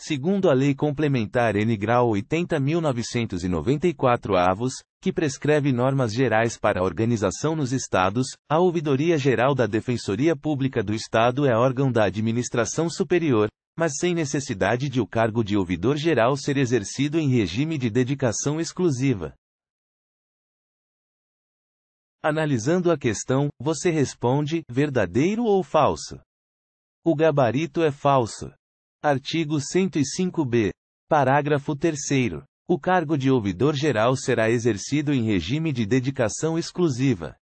segundo a Lei Complementar N. Grau 80.994 avos, que prescreve normas gerais para a organização nos estados, a Ouvidoria Geral da Defensoria Pública do Estado é órgão da administração superior, mas sem necessidade de o cargo de ouvidor geral ser exercido em regime de dedicação exclusiva. Analisando a questão, você responde: verdadeiro ou falso? O gabarito é falso. Artigo 105b. Parágrafo 3. O cargo de ouvidor-geral será exercido em regime de dedicação exclusiva.